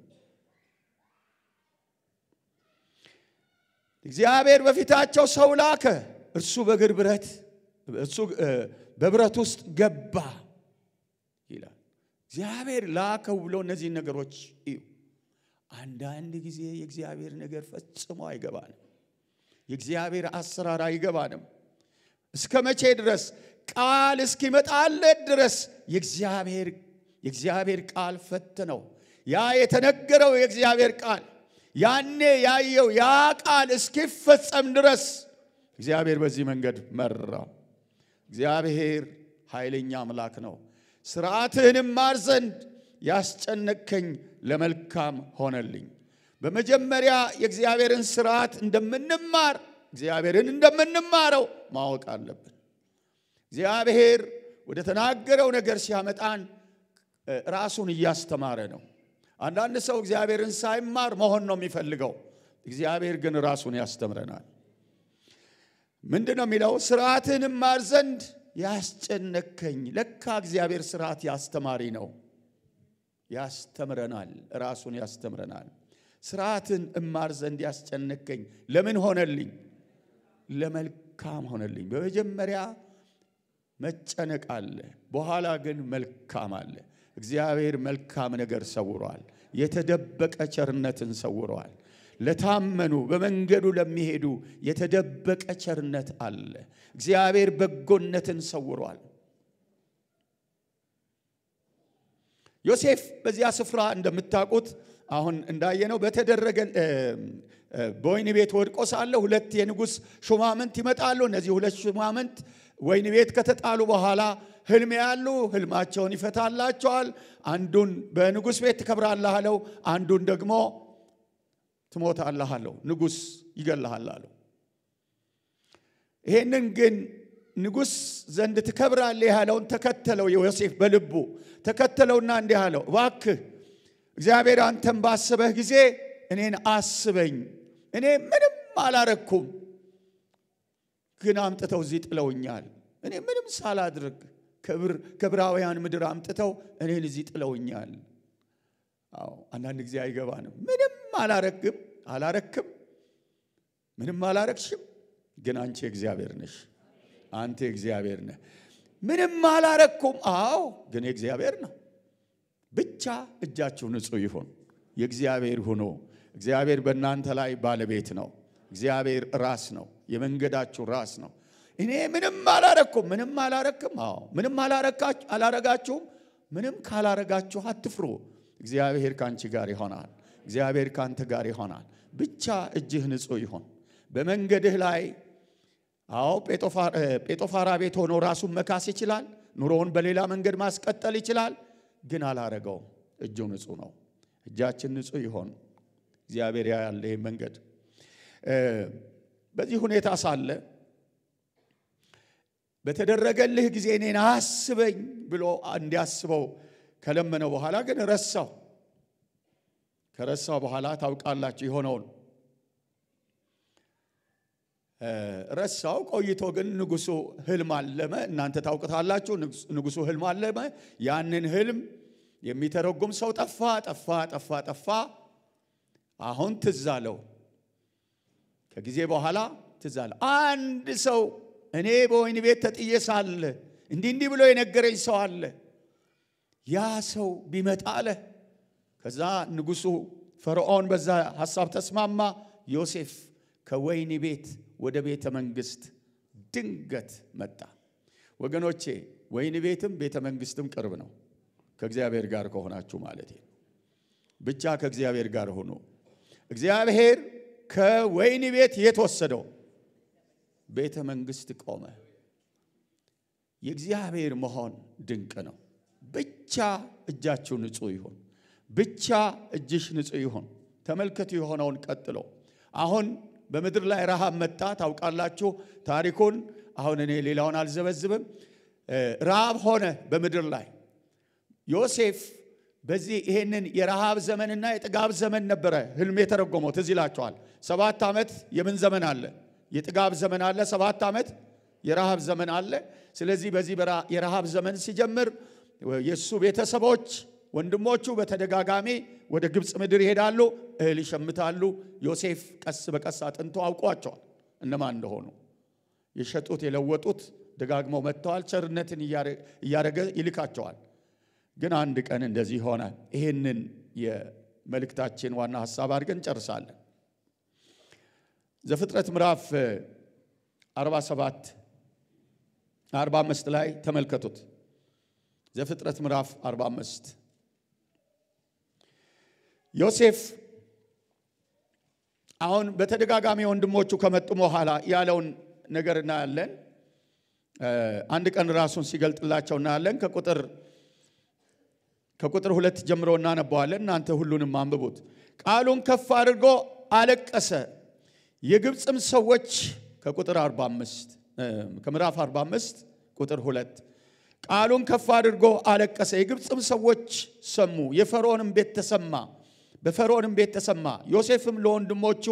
እግዚአብሔር በፊታቸው ሰው ላከ። እርሱ በእግር ብረት እርሱ በብረት ውስጥ ገባ ይላል። እግዚአብሔር ላከው ብሎ እነዚህን ነገሮች እዩ። አንዳንድ ጊዜ የእግዚአብሔር ነገር ፈጽሞ አይገባንም። የእግዚአብሔር አሰራር አይገባንም። እስከ መቼ ድረስ ቃል እስኪመጣለት ድረስ የእግዚአብሔር ቃል ፈተነው። ያ የተነገረው የእግዚአብሔር ቃል ያኔ ያየው ያ ቃል እስኪፈጸም ድረስ እግዚአብሔር በዚህ መንገድ መራው። እግዚአብሔር ኃይለኛ አምላክ ነው። ስርዓትህን ማር ዘንድ ያስጨነቅከኝ ለመልካም ሆነልኝ። በመጀመሪያ የእግዚአብሔርን ስርዓት እንደምንማር እግዚአብሔርን እንደምንማረው ማወቅ አለብን። እግዚአብሔር ወደ ተናገረው ነገር ሲያመጣን ራሱን እያስተማረ ነው። አንዳንድ ሰው እግዚአብሔርን ሳይማር መሆን ነው የሚፈልገው። እግዚአብሔር ግን ራሱን ያስተምረናል። ምንድን ነው የሚለው? ስርዓትን እማር ዘንድ ያስጨነከኝ። ለካ እግዚአብሔር ስርዓት ያስተማሪ ነው፣ ያስተምረናል፣ ራሱን ያስተምረናል። ስርዓትን እማር ዘንድ ያስጨነከኝ ለምን ሆነልኝ? ለመልካም ሆነልኝ። በመጀመሪያ መጨነቅ አለ፣ በኋላ ግን መልካም አለ። እግዚአብሔር መልካም ነገር ሰውሯል የተደበቀ ቸርነትን ሰውሯል ለታመኑ በመንገዱ ለሚሄዱ የተደበቀ ቸርነት አለ። እግዚአብሔር በጎነትን ሰውሯል። ዮሴፍ በዚያ ስፍራ እንደምታውቁት አሁን እንዳየነው በተደረገ በወይን ቤት ወድቆ ሳለ ሁለት የንጉሥ ሹማምንት ይመጣሉ። እነዚህ ሁለት ሹማምንት ወይን ቤት ከተጣሉ በኋላ ህልም ያሉ ህልማቸውን ይፈታላቸዋል። አንዱን በንጉሥ ቤት ትከብራለህ አለው፣ አንዱን ደግሞ ትሞታለህ አለው። ንጉሥ ይገልሃል አለው። ይሄንን ግን ንጉሥ ዘንድ ትከብራለህ ያለውን ተከተለው ዮሴፍ በልቡ ተከተለውና እንዲህ አለው፣ እባክህ እግዚአብሔር አንተን ባስበህ ጊዜ እኔን አስበኝ፣ እኔ ምንም አላረኩም ግን አምጥተው እዚህ ጥለውኛል። እኔ ምንም ሳላድርግ ከብራውያን ምድር አምጥተው እኔን እዚህ ጥለውኛል። አዎ አንዳንድ ጊዜ አይገባንም። ምንም አላረግም አላረክም፣ ምንም አላረግሽም፣ ግን አንቺ እግዚአብሔር ነሽ። አንተ እግዚአብሔር ነህ። ምንም አላረኩም፣ አዎ ግን እግዚአብሔር ነው። ብቻ እጃችሁ ንጹህ ይሁን። የእግዚአብሔር ሁኖ እግዚአብሔር በእናንተ ላይ ባለቤት ነው። እግዚአብሔር ራስ ነው። የመንገዳችሁ ራስ ነው። እኔ ምንም አላረኩም። ምንም አላረክም። አዎ ምንም አላረጋችሁም። ምንም ካላረጋችሁ አትፍሩ። እግዚአብሔር ከአንቺ ጋር ይሆናል። እግዚአብሔር ከአንተ ጋር ይሆናል። ብቻ እጅህ ንጹሕ ይሆን። በመንገድህ ላይ አዎ ጴጦፋራ ቤት ሆኖ ራሱን መካስ ይችላል። ኑሮውን በሌላ መንገድ ማስቀጠል ይችላል። ግን አላረገውም። እጁ ንጹሕ ነው። እጃችን ንጹሕ ይሆን። እግዚአብሔር ያለ መንገድ በዚህ ሁኔታ ሳለ በተደረገልህ ጊዜ እኔን አስበኝ ብሎ እንዲያስበው ከለመነ በኋላ ግን ረሳው። ከረሳው በኋላ ታውቃላችሁ የሆነውን ረሳው። ቆይቶ ግን ንጉሱ ህልም አለመ። እናንተ ታውቅታላችሁ። ንጉሱ ህልም አለመ። ያንን ህልም የሚተረጉም ሰው ጠፋ፣ ጠፋ፣ ጠፋ፣ ጠፋ። አሁን ትዛለው። ከጊዜ በኋላ ትዛለ አንድ ሰው እኔ በወይን ቤት ተጥዬ ሳለ እንዲህ እንዲህ ብሎ የነገረኝ ሰው አለ። ያ ሰው ቢመጣ አለ። ከዛ ንጉሱ ፈርዖን በዛ ሐሳብ ተስማማ። ዮሴፍ ከወይኒ ቤት ወደ ቤተ መንግሥት ድንገት መጣ። ወገኖቼ ወይን ቤትም ቤተ መንግሥትም ቅርብ ነው፣ ከእግዚአብሔር ጋር ከሆናችሁ ማለት ነው። ብቻ ከእግዚአብሔር ጋር ሆኖ እግዚአብሔር ከወይን ቤት የተወሰደው ቤተ መንግስት ቆመ። የእግዚአብሔር መሆን ድንቅ ነው። ብቻ እጃችሁ ንጹህ ይሁን። ብቻ እጅሽ ንጹህ ይሁን። ተመልከቱ የሆነውን ቀጥሎ አሁን በምድር ላይ ረሃብ መጣ። ታውቃላችሁ ታሪኩን። አሁን እኔ ሌላውን አልዘበዝብም። ረሃብ ሆነ በምድር ላይ ዮሴፍ በዚህ ይሄንን የረሃብ ዘመንና የጥጋብ ዘመን ነበረ ህልም የተረጎመው። ትዝ ይላቸዋል። ሰባት ዓመት የምን ዘመን አለ? የጥጋብ ዘመን አለ። ሰባት ዓመት የረሃብ ዘመን አለ። ስለዚህ በዚህ የረሃብ ዘመን ሲጀምር የእሱ ቤተሰቦች ወንድሞቹ በተደጋጋሚ ወደ ግብፅ ምድር ይሄዳሉ፣ እህል ይሸምታሉ። ዮሴፍ ቀስ በቀስ አጥንቶ አውቋቸዋል እነማን እንደሆኑ። የሸጡት የለወጡት ደጋግመው መጥተዋል። ቸርነትን እያደረገ ይልካቸዋል። ግን አንድ ቀን እንደዚህ ይሆናል። ይህንን የመልእክታችን ዋና ሀሳብ አድርገን እንጨርሳለን። ዘፍጥረት ምዕራፍ 47 45 ላይ ተመልከቱት። ዘፍጥረት ምዕራፍ 45 ዮሴፍ አሁን በተደጋጋሚ ወንድሞቹ ከመጡ በኋላ ያለውን ነገር እናያለን። አንድ ቀን ራሱን ሲገልጥላቸው እናያለን። ከቁጥር ከቁጥር ሁለት ጀምሮ እናነበዋለን። እናንተ ሁሉንም አንብቡት። ቃሉን ከፍ አድርጎ አለቀሰ። የግብፅም ሰዎች ከቁጥር 45 ከምዕራፍ 45 ቁጥር ሁለት ቃሉን ከፍ አድርጎ አለቀሰ። የግብፅም ሰዎች ሰሙ። የፈርዖንም ቤት ተሰማ። በፈርዖንም ቤት ተሰማ። ዮሴፍም ለወንድሞቹ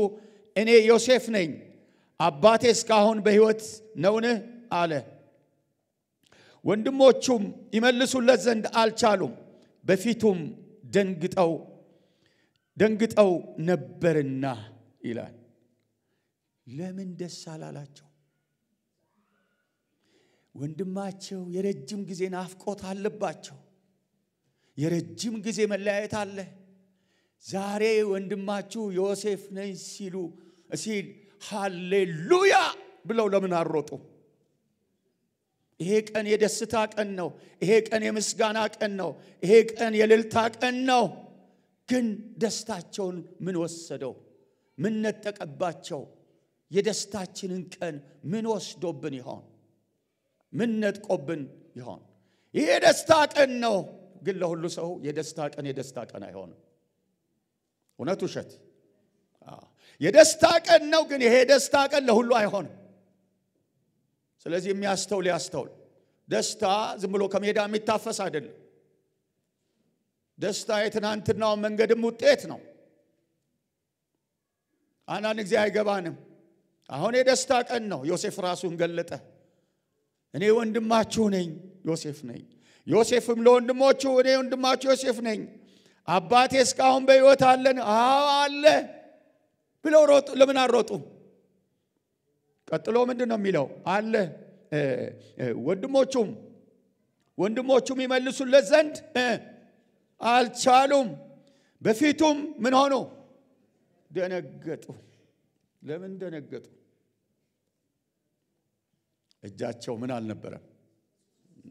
እኔ ዮሴፍ ነኝ፣ አባቴ እስካሁን በሕይወት ነውን? አለ። ወንድሞቹም ይመልሱለት ዘንድ አልቻሉም። በፊቱም ደንግጠው ደንግጠው ነበርና ይላል። ለምን ደስ አላላቸው? ወንድማቸው የረጅም ጊዜ ናፍቆት አለባቸው። የረጅም ጊዜ መለያየት አለ። ዛሬ ወንድማችሁ ዮሴፍ ነኝ ሲሉ ሲል ሃሌሉያ ብለው ለምን አልሮጡም? ይሄ ቀን የደስታ ቀን ነው። ይሄ ቀን የምስጋና ቀን ነው። ይሄ ቀን የልልታ ቀን ነው። ግን ደስታቸውን ምን ወሰደው? ምን ነጠቀባቸው? የደስታችንን ቀን ምን ወስዶብን ይሆን? ምን ነጥቆብን ይሆን? ይሄ የደስታ ቀን ነው። ግን ለሁሉ ሰው የደስታ ቀን የደስታ ቀን አይሆንም። እውነት ውሸት? የደስታ ቀን ነው። ግን ይሄ የደስታ ቀን ለሁሉ አይሆንም። ስለዚህ የሚያስተውል ያስተውል። ደስታ ዝም ብሎ ከሜዳ የሚታፈስ አይደለም። ደስታ የትናንትናው መንገድም ውጤት ነው። አንዳንድ ጊዜ አይገባንም። አሁን የደስታ ቀን ነው። ዮሴፍ ራሱን ገለጠ። እኔ ወንድማችሁ ነኝ፣ ዮሴፍ ነኝ። ዮሴፍም ለወንድሞቹ እኔ ወንድማችሁ ዮሴፍ ነኝ፣ አባቴ እስካሁን በሕይወት አለን? አዎ አለ ብለው ሮጡ። ለምን አልሮጡም? ቀጥሎ ምንድን ነው የሚለው አለ ወንድሞቹም ወንድሞቹም ይመልሱለት ዘንድ አልቻሉም። በፊቱም ምን ሆኑ? ደነገጡ። ለምን ደነገጡ? እጃቸው ምን አልነበረም?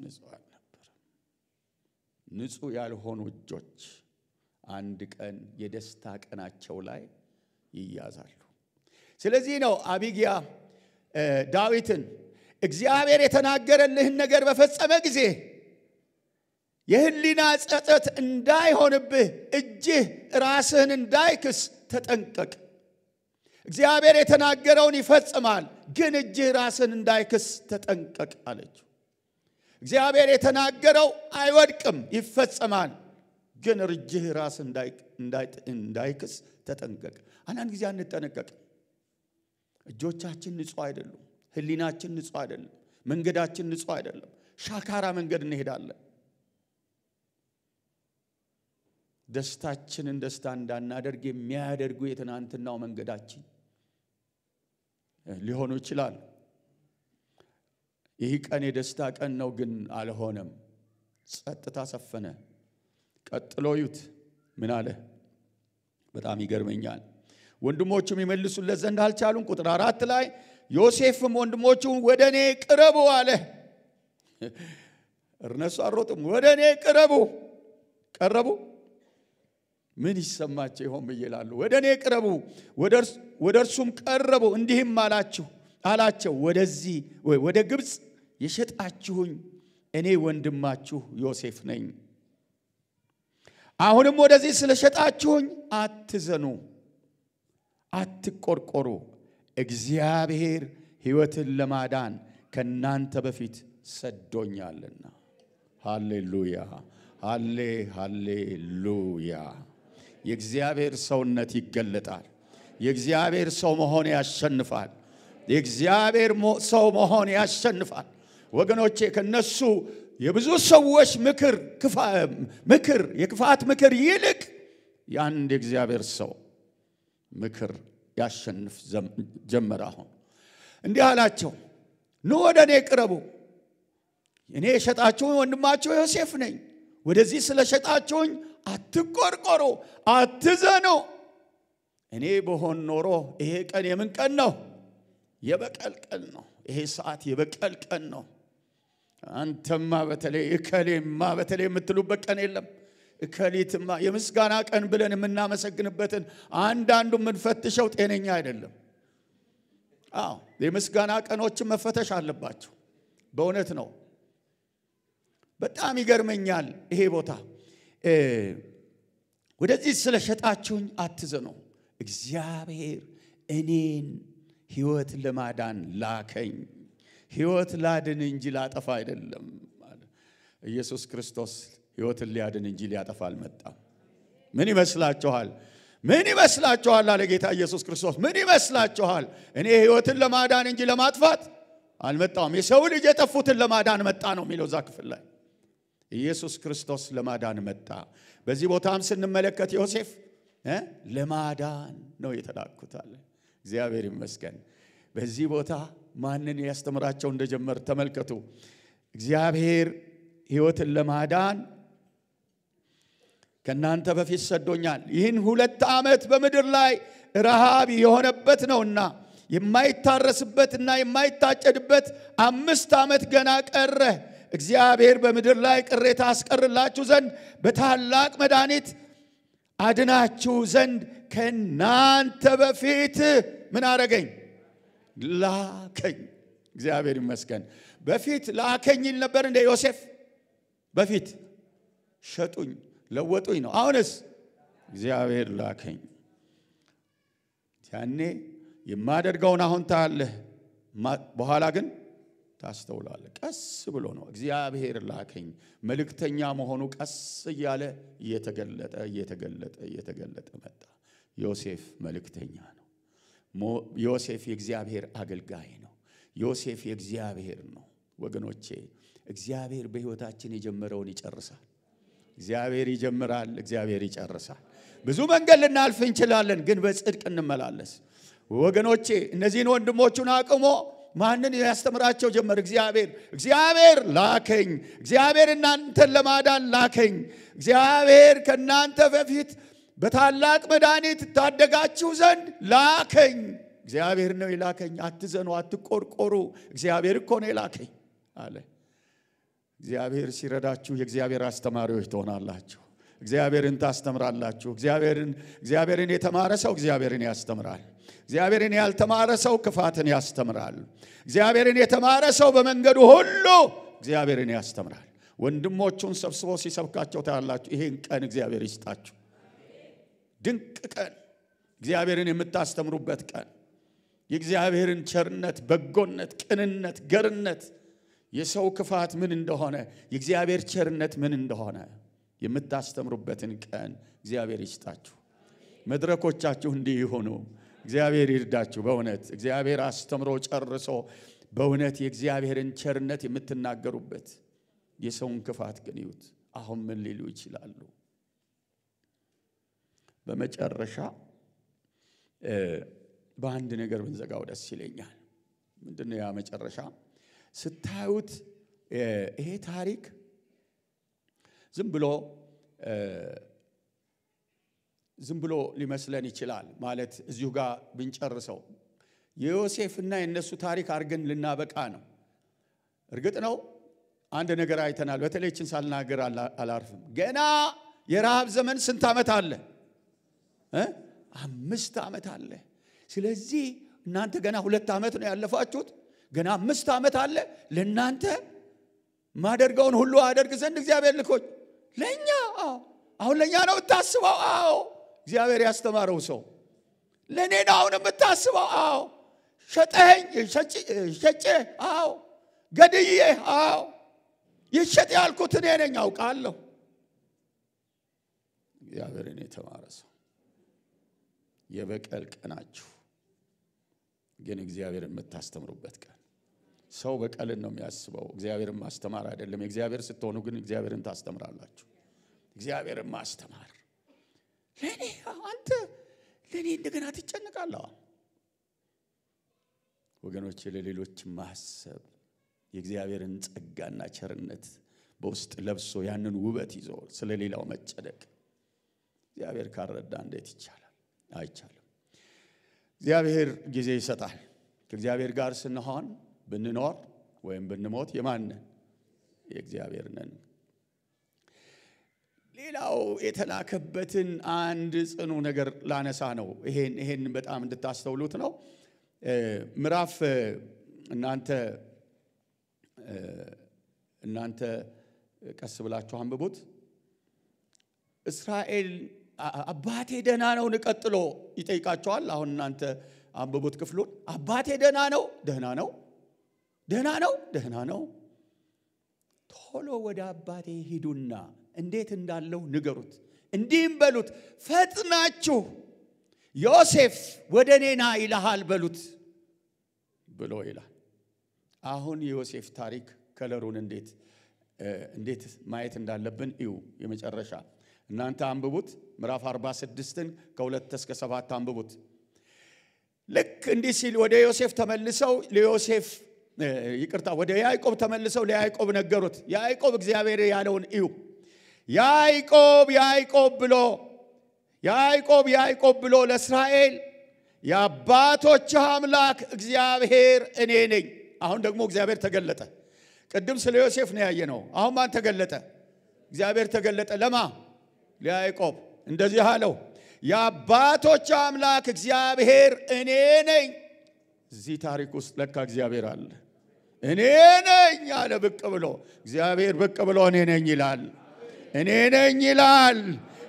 ንጹህ አልነበረም። ንጹህ ያልሆኑ እጆች አንድ ቀን የደስታ ቀናቸው ላይ ይያዛሉ። ስለዚህ ነው አቢጊያ ዳዊትን እግዚአብሔር የተናገረልህን ነገር በፈጸመ ጊዜ የህሊና ጸጸት እንዳይሆንብህ እጅህ ራስህን እንዳይክስ ተጠንቀቅ። እግዚአብሔር የተናገረውን ይፈጽማል፣ ግን እጅህ ራስህን እንዳይክስ ተጠንቀቅ አለች እግዚአብሔር የተናገረው አይወድቅም፣ ይፈጸማል ግን እጅህ ራስ እንዳይክስ ተጠንቀቅ። አንዳንድ ጊዜ አንጠነቀቅም። እጆቻችን ንጹህ አይደሉም። ህሊናችን ንጹህ አይደለም። መንገዳችን ንጹህ አይደለም። ሻካራ መንገድ እንሄዳለን። ደስታችንን ደስታ እንዳናደርግ የሚያደርጉ የትናንትናው መንገዳችን ሊሆኑ ይችላል። ይህ ቀን የደስታ ቀን ነው፣ ግን አልሆነም። ጸጥታ ሰፈነ። ቀጥሎ ዩት ምን አለ? በጣም ይገርመኛል። ወንድሞቹም ይመልሱለት ዘንድ አልቻሉም። ቁጥር አራት ላይ ዮሴፍም ወንድሞቹ ወደ እኔ ቅረቡ አለ። እነሱ አሮጥም ወደ እኔ ቅረቡ ቀረቡ። ምን ይሰማቸው ይሆን ብዬ ወደ እኔ ቅረቡ። ወደ እርሱም ቀረቡ፣ እንዲህም አላችሁ አላቸው ወደዚህ ወደ ግብፅ የሸጣችሁኝ እኔ ወንድማችሁ ዮሴፍ ነኝ። አሁንም ወደዚህ ስለሸጣችሁኝ አትዘኑ። አትቆርቆሩ፣ እግዚአብሔር ሕይወትን ለማዳን ከእናንተ በፊት ሰዶኛልና። ሃሌሉያ ሃሌ ሃሌሉያ። የእግዚአብሔር ሰውነት ይገለጣል። የእግዚአብሔር ሰው መሆን ያሸንፋል። የእግዚአብሔር ሰው መሆን ያሸንፋል። ወገኖቼ ከነሱ የብዙ ሰዎች ምክር ምክር የክፋት ምክር ይልቅ የአንድ የእግዚአብሔር ሰው ምክር ያሸንፍ ጀመረ። አሁን እንዲህ አላቸው፣ ኑ ወደ እኔ ቅረቡ፣ እኔ የሸጣችሁ ወንድማችሁ ዮሴፍ ነኝ። ወደዚህ ስለ ሸጣችሁኝ አትቆርቆሩ፣ አትዘኑ። እኔ በሆን ኖሮ ይሄ ቀን የምን ቀን ነው? የበቀል ቀን ነው። ይሄ ሰዓት የበቀል ቀን ነው። አንተማ በተለይ እከሌማ በተለይ የምትሉበት ቀን የለም። እከሊትማ የምስጋና ቀን ብለን የምናመሰግንበትን አንዳንዱ የምንፈትሸው ጤነኛ አይደለም። አዎ የምስጋና ቀኖችን መፈተሽ አለባቸው። በእውነት ነው። በጣም ይገርመኛል ይሄ ቦታ። ወደዚህ ስለ ሸጣችሁኝ አትዘኑ፣ እግዚአብሔር እኔን ህይወት ለማዳን ላከኝ፣ ህይወት ላድን እንጂ ላጠፋ አይደለም። ኢየሱስ ክርስቶስ ሕይወትን ሊያድን እንጂ ሊያጠፋ አልመጣም። ምን ይመስላችኋል? ምን ይመስላችኋል? አለ ጌታ ኢየሱስ ክርስቶስ። ምን ይመስላችኋል? እኔ ሕይወትን ለማዳን እንጂ ለማጥፋት አልመጣውም። የሰው ልጅ የጠፉትን ለማዳን መጣ ነው የሚለው እዛ ክፍል ላይ ኢየሱስ ክርስቶስ ለማዳን መጣ። በዚህ ቦታም ስንመለከት ዮሴፍ ለማዳን ነው የተላኩታል። እግዚአብሔር ይመስገን። በዚህ ቦታ ማንን ያስተምራቸው እንደጀመር ተመልከቱ። እግዚአብሔር ሕይወትን ለማዳን ከእናንተ በፊት ሰዶኛል። ይህን ሁለት ዓመት በምድር ላይ ረሃብ የሆነበት ነውና የማይታረስበትና የማይታጨድበት አምስት ዓመት ገና ቀረ። እግዚአብሔር በምድር ላይ ቅሬታ አስቀርላችሁ ዘንድ በታላቅ መድኃኒት አድናችሁ ዘንድ ከእናንተ በፊት ምን አረገኝ? ላከኝ። እግዚአብሔር ይመስገን። በፊት ላከኝ ይል ነበር እንደ ዮሴፍ በፊት ሸጡኝ ለወጡኝ ነው። አሁንስ እግዚአብሔር ላከኝ። ያኔ የማደርገውን አሁን ታያለህ፣ በኋላ ግን ታስተውላለህ። ቀስ ብሎ ነው እግዚአብሔር ላከኝ። መልእክተኛ መሆኑ ቀስ እያለ እየተገለጠ እየተገለጠ እየተገለጠ መጣ። ዮሴፍ መልእክተኛ ነው። ዮሴፍ የእግዚአብሔር አገልጋይ ነው። ዮሴፍ የእግዚአብሔር ነው። ወገኖቼ እግዚአብሔር በሕይወታችን የጀመረውን ይጨርሳል። እግዚአብሔር ይጀምራል፣ እግዚአብሔር ይጨርሳል። ብዙ መንገድ ልናልፍ እንችላለን፣ ግን በጽድቅ እንመላለስ። ወገኖቼ እነዚህን ወንድሞቹን አቅሞ ማንን ያስተምራቸው ጀመር? እግዚአብሔር እግዚአብሔር ላከኝ፣ እግዚአብሔር እናንተን ለማዳን ላከኝ፣ እግዚአብሔር ከእናንተ በፊት በታላቅ መድኃኒት ታደጋችሁ ዘንድ ላከኝ። እግዚአብሔር ነው የላከኝ፣ አትዘኑ፣ አትቆርቆሩ፣ እግዚአብሔር እኮ ነው የላከኝ አለ። እግዚአብሔር ሲረዳችሁ የእግዚአብሔር አስተማሪዎች ትሆናላችሁ። እግዚአብሔርን ታስተምራላችሁ። እግዚአብሔርን እግዚአብሔርን የተማረ ሰው እግዚአብሔርን ያስተምራል። እግዚአብሔርን ያልተማረ ሰው ክፋትን ያስተምራል። እግዚአብሔርን የተማረ ሰው በመንገዱ ሁሉ እግዚአብሔርን ያስተምራል። ወንድሞቹን ሰብስቦ ሲሰብካቸው ታያላችሁ። ይሄን ቀን እግዚአብሔር ይስጣችሁ። ድንቅ ቀን፣ እግዚአብሔርን የምታስተምሩበት ቀን፣ የእግዚአብሔርን ቸርነት፣ በጎነት፣ ቅንነት፣ ገርነት የሰው ክፋት ምን እንደሆነ፣ የእግዚአብሔር ቸርነት ምን እንደሆነ የምታስተምሩበትን ቀን እግዚአብሔር ይስጣችሁ። መድረኮቻችሁ እንዲህ ይሆኑ። እግዚአብሔር ይርዳችሁ። በእውነት እግዚአብሔር አስተምሮ ጨርሶ በእውነት የእግዚአብሔርን ቸርነት የምትናገሩበት። የሰውን ክፋት ግን ይዩት። አሁን ምን ሊሉ ይችላሉ? በመጨረሻ በአንድ ነገር ብንዘጋው ደስ ይለኛል። ምንድነው ያ መጨረሻ? ስታዩት ይሄ ታሪክ ዝም ብሎ ዝም ብሎ ሊመስለን ይችላል። ማለት እዚሁ ጋር ብንጨርሰው የዮሴፍና የእነሱ ታሪክ አድርገን ልናበቃ ነው። እርግጥ ነው አንድ ነገር አይተናል። በተለይችን ሳልናገር አላርፍም። ገና የረሃብ ዘመን ስንት ዓመት አለ? አምስት ዓመት አለ። ስለዚህ እናንተ ገና ሁለት ዓመት ነው ያለፋችሁት። ገና አምስት ዓመት አለ ለእናንተ ማደርገውን ሁሉ አደርግ ዘንድ እግዚአብሔር ልኮኝ ለእኛ አሁን ለእኛ ነው የምታስበው? አዎ። እግዚአብሔር ያስተማረው ሰው ለእኔ ነው አሁን የምታስበው? አዎ። ሸጠኝ ሸጬ? አዎ። ገድዬ? አዎ። ይሸጥ ያልኩት እኔ ነኝ አውቃለሁ። እግዚአብሔር እኔ የተማረ ሰው የበቀል ቀናችሁ ግን እግዚአብሔር የምታስተምሩበት ቀን ሰው በቀልን ነው የሚያስበው፣ እግዚአብሔርን ማስተማር አይደለም። እግዚአብሔር ስትሆኑ ግን እግዚአብሔርን ታስተምራላችሁ። እግዚአብሔርን ማስተማር ለእኔ አንተ ለእኔ እንደገና ትጨንቃለዋ። ወገኖች ለሌሎች ማሰብ የእግዚአብሔርን ጸጋና ቸርነት በውስጥ ለብሶ ያንን ውበት ይዞ ስለ ሌላው መጨደቅ እግዚአብሔር ካረዳ እንዴት ይቻላል? አይቻልም። እግዚአብሔር ጊዜ ይሰጣል። ከእግዚአብሔር ጋር ስንሆን ብንኖር ወይም ብንሞት የማንን የእግዚአብሔር ነን። ሌላው የተላከበትን አንድ ጽኑ ነገር ላነሳ ነው። ይሄን ይሄን በጣም እንድታስተውሉት ነው። ምዕራፍ እናንተ እናንተ ቀስ ብላችሁ አንብቡት። እስራኤል አባቴ ደህና ነው ንቀጥሎ ይጠይቃቸዋል። አሁን እናንተ አንብቡት ክፍሉን። አባቴ ደህና ነው፣ ደህና ነው ደህና ነው፣ ደህና ነው። ቶሎ ወደ አባቴ ሂዱና እንዴት እንዳለው ንገሩት፣ እንዲህም በሉት፣ ፈጥናችሁ ዮሴፍ ወደ እኔና ይልሃል በሉት ብሎ ይላል። አሁን የዮሴፍ ታሪክ ከለሩን እንዴት እንዴት ማየት እንዳለብን እዩ። የመጨረሻ እናንተ አንብቡት፣ ምዕራፍ 46ን ከሁለት እስከ ሰባት አንብቡት። ልክ እንዲህ ሲል ወደ ዮሴፍ ተመልሰው ለዮሴፍ ይቅርታ፣ ወደ ያዕቆብ ተመልሰው ለያዕቆብ ነገሩት። ያዕቆብ እግዚአብሔር ያለውን እዩ። ያዕቆብ ያዕቆብ ብሎ ያዕቆብ ያዕቆብ ብሎ ለእስራኤል የአባቶች አምላክ እግዚአብሔር እኔ ነኝ። አሁን ደግሞ እግዚአብሔር ተገለጠ። ቅድም ስለ ዮሴፍ ነው ነው። አሁን ማን ተገለጠ? እግዚአብሔር ተገለጠ። ለማ ለያዕቆብ እንደዚህ አለው፣ የአባቶች አምላክ እግዚአብሔር እኔ ነኝ። እዚህ ታሪክ ውስጥ ለካ እግዚአብሔር አለ። እኔ ነኝ አለ ብቅ ብሎ። እግዚአብሔር ብቅ ብሎ እኔ ነኝ ይላል። እኔ ነኝ ይላል።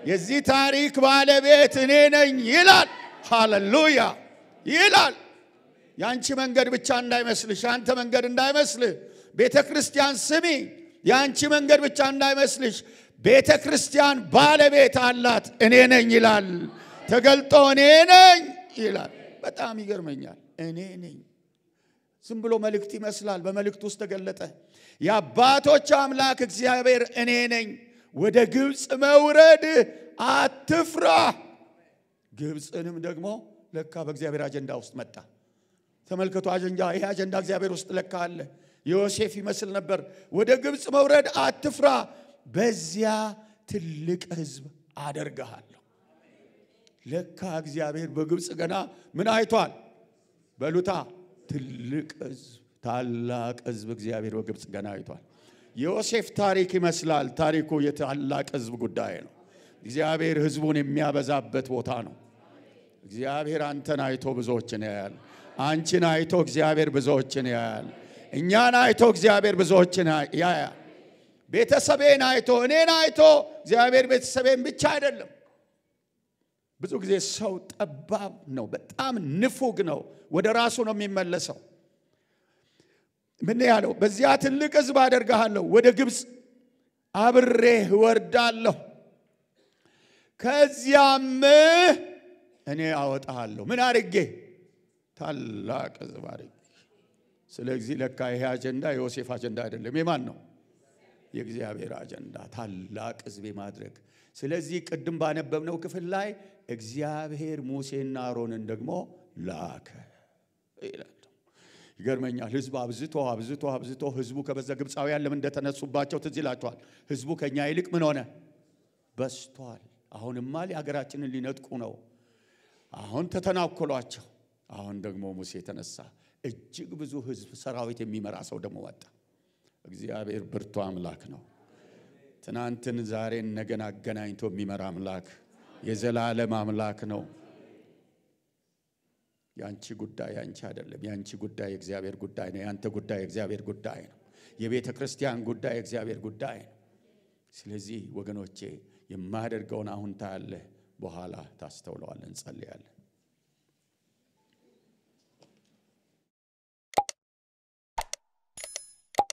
የዚህ ታሪክ ባለቤት እኔ ነኝ ይላል። ሃሌሉያ ይላል። የአንቺ መንገድ ብቻ እንዳይመስልሽ፣ የአንተ መንገድ እንዳይመስልህ። ቤተ ክርስቲያን ስሚ፣ የአንቺ መንገድ ብቻ እንዳይመስልሽ። ቤተ ክርስቲያን ባለቤት አላት። እኔ ነኝ ይላል። ተገልጦ እኔ ነኝ ይላል። በጣም ይገርመኛል። እኔ ነኝ ዝም ብሎ መልእክት ይመስላል። በመልእክት ውስጥ ተገለጠ። የአባቶች አምላክ እግዚአብሔር እኔ ነኝ። ወደ ግብፅ መውረድ አትፍራ። ግብፅንም ደግሞ ለካ በእግዚአብሔር አጀንዳ ውስጥ መጣ። ተመልከቱ፣ አጀንዳ ይሄ አጀንዳ እግዚአብሔር ውስጥ ለካ አለ። ዮሴፍ ይመስል ነበር። ወደ ግብፅ መውረድ አትፍራ፣ በዚያ ትልቅ ህዝብ አደርግሃለሁ። ለካ እግዚአብሔር በግብፅ ገና ምን አይቷል? በሉታ ትልቅ ህዝብ፣ ታላቅ ህዝብ እግዚአብሔር በግብፅ ገና አይቷል። የዮሴፍ ታሪክ ይመስላል። ታሪኩ የታላቅ ህዝብ ጉዳይ ነው። እግዚአብሔር ህዝቡን የሚያበዛበት ቦታ ነው። እግዚአብሔር አንተን አይቶ ብዙዎችን ያያል። አንቺን አይቶ እግዚአብሔር ብዙዎችን ያያል። እኛን አይቶ እግዚአብሔር ብዙዎችን ያያል። ቤተሰቤን አይቶ እኔን አይቶ እግዚአብሔር ቤተሰቤን ብቻ አይደለም ብዙ ጊዜ ሰው ጠባብ ነው፣ በጣም ንፉግ ነው። ወደ ራሱ ነው የሚመለሰው። ምን ያለው? በዚያ ትልቅ ህዝብ አደርግሃለሁ፣ ወደ ግብፅ አብሬህ እወርዳለሁ፣ ከዚያም እኔ አወጣሃለሁ። ምን አድርጌ? ታላቅ ህዝብ አድርጌ። ስለዚህ ለካ ይሄ አጀንዳ የዮሴፍ አጀንዳ አይደለም። የማን ነው? የእግዚአብሔር አጀንዳ ታላቅ ህዝብ ማድረግ ስለዚህ ቅድም ባነበብነው ክፍል ላይ እግዚአብሔር ሙሴና አሮንን ደግሞ ላከ ይላል። ይገርመኛል። ህዝብ አብዝቶ አብዝቶ አብዝቶ ህዝቡ ከበዛ ግብፃውያን ለምን እንደተነሱባቸው ትዝ ይላቸዋል። ህዝቡ ከኛ ይልቅ ምን ሆነ? በስቷል። አሁንማ ሀገራችንን ሊነጥቁ ነው። አሁን ተተናኮሏቸው። አሁን ደግሞ ሙሴ የተነሳ እጅግ ብዙ ህዝብ ሰራዊት የሚመራ ሰው ደግሞ ወጣ። እግዚአብሔር ብርቱ አምላክ ነው። ትናንትን ዛሬን ነገን አገናኝቶ የሚመራ አምላክ የዘላለም አምላክ ነው። ያንቺ ጉዳይ ያንቺ አይደለም። ያንቺ ጉዳይ የእግዚአብሔር ጉዳይ ነው። ያንተ ጉዳይ የእግዚአብሔር ጉዳይ ነው። የቤተ ክርስቲያን ጉዳይ የእግዚአብሔር ጉዳይ ነው። ስለዚህ ወገኖቼ የማደርገውን አሁን ታያለህ፣ በኋላ ታስተውለዋለን። እንጸልያለን።